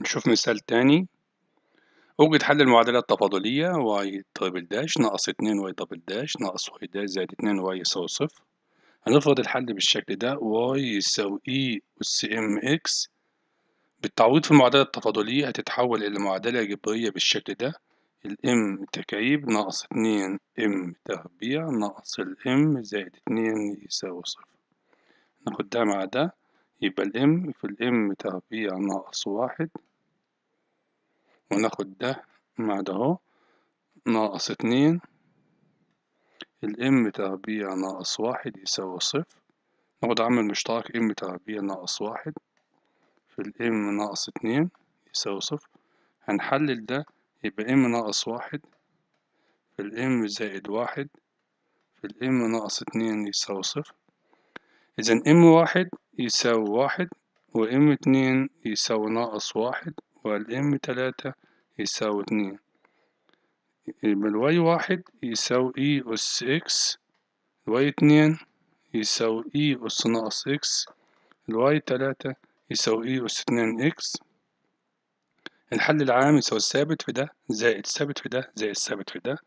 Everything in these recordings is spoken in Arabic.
نشوف مثال تاني أوجد حل المعادلة التفاضلية y دبل داش ناقص اتنين y دبل داش ناقص y داش زائد اتنين y يساوي صفر هنفرض الحل بالشكل ده y يساوي e أس ام x بالتعويض في المعادلة التفاضلية هتتحول إلى معادلة جبرية بالشكل ده الام تكعيب ناقص اتنين ام تربيع ناقص الام زائد اتنين يساوي صفر ناخد ده مع ده يبقى الام في الام تربيع ناقص واحد وناخد ده مع ده اهو ناقص اتنين الام تربيع ناقص واحد يساوي صفر ناخد عامل مشترك ام تربيع ناقص واحد في الام ناقص اتنين يساوي صفر هنحلل ده يبقى ام ناقص واحد في الام زائد واحد في الام ناقص اتنين يساوي صفر إذا ام واحد يساوي واحد وام اتنين يساوي ناقص واحد والإم تلاتة يساوي اتنين يبقى الواي واحد يساوي اي أس اكس الواي اتنين يساوي اي أس ناقص اكس الواي تلاتة يساوي اي أس اتنين اكس الحل العام يساوي الثابت في ده زائد الثابت في ده زائد الثابت في ده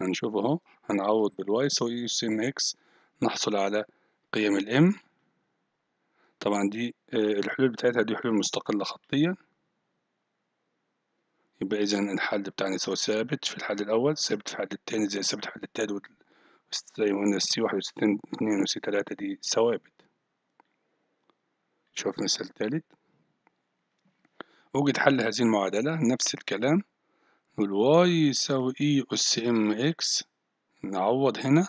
هنشوف اهو هنعوض بالواي يساوي اي أس ام اكس نحصل على قيم الام طبعا دي آه، الحلول بتاعتها دي حلول مستقلة خطيًا يبقى إذا الحل بتاعنا يساوي ثابت في الحل الأول ثابت في الحل التاني زي ثابت في الحل التالت زي ما قلنا سي واحد وستين اتنين وسي تلاتة دي ثوابت شوف مثال تالت أوجد حل هذه المعادلة نفس الكلام نقول واي يساوي اي أس ام اكس نعوض هنا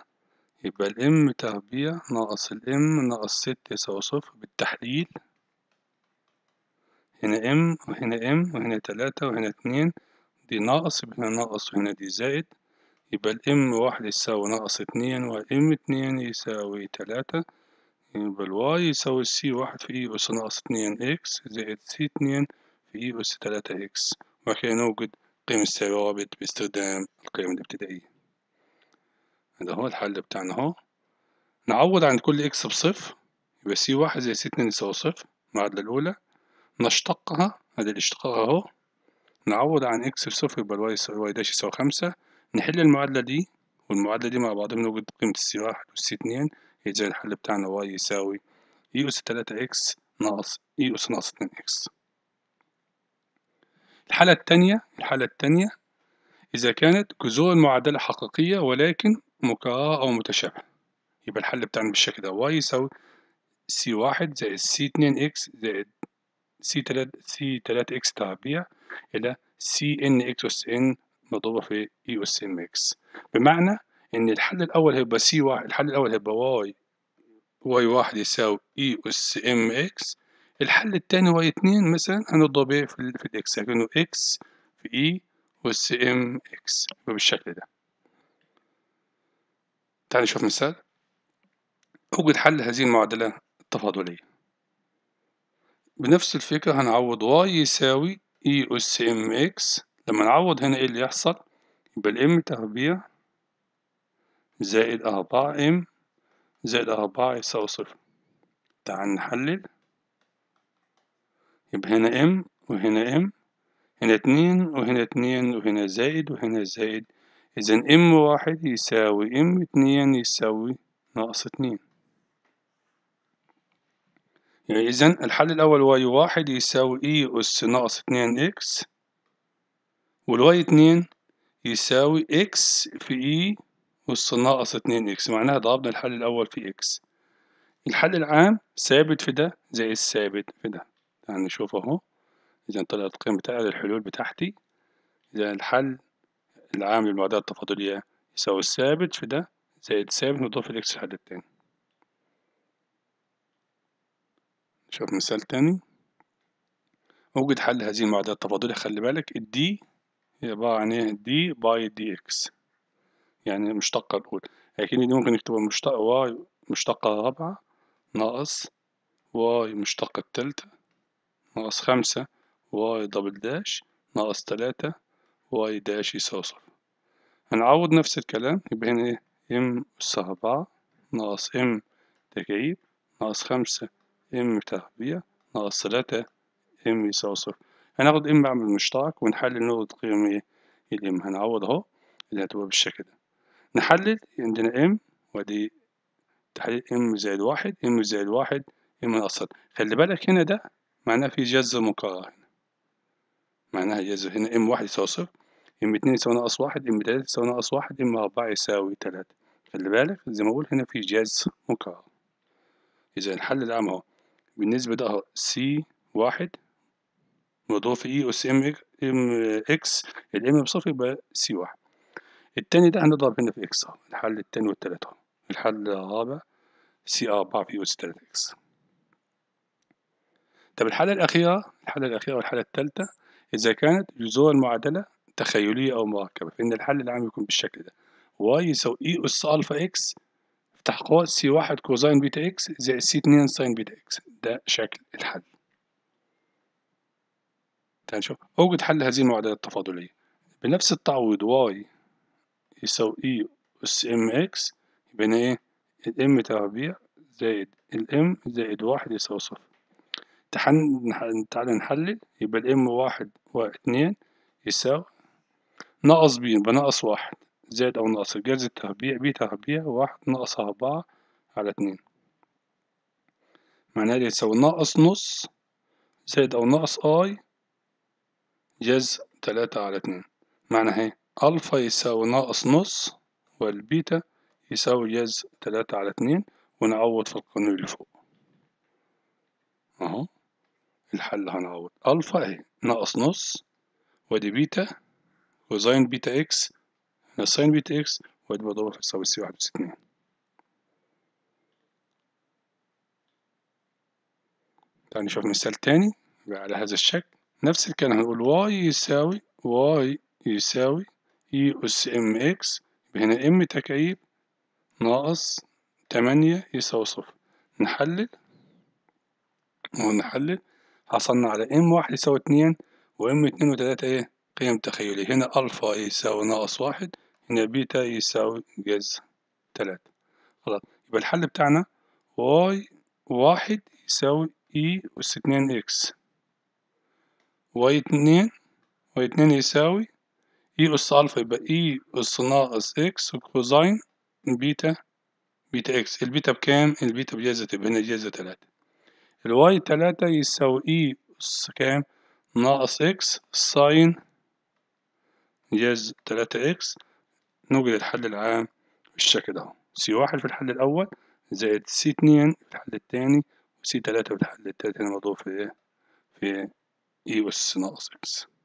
يبقى الام تربيع ناقص الام ناقص ستة يساوي صفر بالتحليل هنا ام وهنا ام وهنا تلاتة وهنا اتنين دي ناقص يبقى هنا ناقص وهنا دي زائد يبقى الام واحد يساوي ناقص اتنين والام اتنين يساوي تلاتة يبقى الواي يساوي سي واحد في اي e اس ناقص اتنين اكس زائد سي اتنين في اي e اس تلاتة اكس وهكذا نوجد قيم الثوابت باستخدام القيم الابتدائية هذا هو الحل بتاعنا اهو نعوض عن كل اكس بصفر يبقى سي واحد زائد سي اتنين يساوي صفر المعادلة الأولى نشتقها هذا الاشتقاق اهو نعوض عن اكس لصفر يبقى الواي واي داش يساوي خمسة نحل المعادلة دي والمعادلة دي مع بعضهم بنوجد قيمة السي واحد والسي اتنين يجي الحل بتاعنا واي يساوي اي e اس تلاتة اكس ناقص اي e اس ناقص اتنين اكس الحالة التانية الحالة التانية إذا كانت جذور المعادلة حقيقية ولكن مكررة أو متشابهة يبقى الحل بتاعنا بالشكل ده واي يساوي سي واحد زائد سي اتنين اكس زائد سي 3 سي 3 اكس تعبيع الى سي ان اكس اس ان مضروبه في اي اس ام اكس بمعنى ان الحل الاول هيبقى سي واحد الحل الاول هيبقى واي واي واحد يساوي اي اس ام اكس الحل التاني واي اتنين مثلا هنضرب ايه في, في الاكس لانه اكس في اي اس ام اكس بالشكل ده تعال نشوف مثال اوجد حل هذه المعادله التفاضليه بنفس الفكرة هنعوض y يساوي e أس ام اكس لما نعوض هنا ايه اللي يحصل يبقى m تربيع زائد أربعة ام زائد أربعة يساوي صفر تعال نحلل يبقى هنا ام وهنا ام هنا اتنين وهنا اتنين وهنا زائد وهنا زائد إذا ام واحد يساوي ام اتنين يساوي ناقص اتنين إذا الحل الأول واي واحد يساوي إي أس ناقص اتنين إكس والواي اتنين يساوي إكس في إي أس ناقص اتنين إكس معناها ضربنا الحل الأول في إكس الحل العام ثابت في ده زي الثابت في ده يعني نشوف أهو إذا طلعت القيم بتاع الحلول بتاعتي إذا الحل العام للمعادلة التفاضلية يساوي الثابت في ده زائد الثابت نضيف الإكس الحل التاني شوف مثال تاني أوجد حل هذه المعادلة التفاضلية خلي بالك الدي هي عبارة عن إيه دي باي دي إكس يعني المشتقة الأولى لكن دي ممكن نكتبها مشتقة واي مشتقة رابعة ناقص واي مشتقة التالتة ناقص خمسة واي دبل داش ناقص تلاتة واي داش يساوي صفر هنعوض نفس الكلام يبقى هنا إيه ام أس أربعة ناقص ام تكعيب ناقص خمسة ام تربيع ناقص ثلاثة ام يساوي صفر هناخد ام اعمل مشترك ونحلل نقطة قيم ايه الام هنعوض اهو اللي هتبقى بالشكل ده نحلل عندنا ام وادي تحليل ام زائد واحد ام زائد واحد ام ناقص خلي بالك هنا ده معناه في جذر مكرر هنا معناها جذر هنا ام واحد يساوي صفر ام اتنين يساوي ناقص واحد ام تلاتة يساوي ناقص واحد ام أربعة يساوي تلاتة خلي بالك زي ما اقول هنا في جذر مكرر إذا نحلل الأعمى أهو بالنسبة ده اهو سي واحد مضاف اي اس ام اكس الام بصفر يبقى سي واحد التاني ده هنضرب هنا في اكس الحل التاني والتالت اهو الحل الرابع سي أربعة في أس تلاتة إكس طب الحالة الأخيرة الحالة الأخيرة والحالة الثالثة إذا كانت جذور المعادلة تخيلية أو مركبة فإن الحل العام يكون بالشكل ده y يساوي e أس ألفا إكس استحقاق سي واحد كوزين بيتا اكس زائد سي اتنين ساين بيتا اكس ده شكل الحل تعال نشوف اوجد حل هذه المعادلة التفاضلية بنفس التعويض واي يساوي اي اس ام اكس يبقى ايه الام تربيع زائد الام زائد واحد يساوي صفر تحن... تعالى نحلل يبقى الام واحد واتنين يساوي ناقص بي يبقى ناقص واحد زائد أو ناقص الجذر التربيع تربيع واحد ناقص أربعة على اتنين معناها دي تساوي ناقص نص زائد أو ناقص أي جز تلاتة على اتنين معناها ألفا يساوي ناقص نص والبيتا يساوي جز تلاتة على اتنين ونعوض في القانون اللي فوق اهو الحل هنعوض ألفا اهي ناقص نص ودي بيتا كوزين بيتا اكس هنا ساين بيت اكس وادي بضربها في تساوي سي واحد أس اتنين تعال نشوف مثال تاني بقى على هذا الشكل نفس الكلام هنقول واي يساوي واي يساوي اي أس ام اكس هنا ام تكعيب ناقص تمانية يساوي صفر نحلل ونحلل حصلنا على ام واحد يساوي اتنين وام اتنين وتلاتة ايه قيم تخيلية هنا الفا ايه يساوي ناقص واحد ان بيتا يساوي جز تلاتة خلاص يبقى الحل بتاعنا واي واحد يساوي اي اس اتنين اكس واي اتنين واي اتنين يساوي اي اس الفا يبقى اي اس ناقص اكس كوزاين بيتا بيتا اكس البيتا بكام البيتا بجذر تبقى هنا جذر تلاتة الواي تلاتة يساوي اي اس كام ناقص اكس ساين جذر تلاتة اكس نوجد الحل العام بالشكل ده سي واحد في الحل الأول زائد سي اتنين في الحل التاني وسي تلاتة في الحل التالت هنا مضروب في ايه في اي e اس ناقص اكس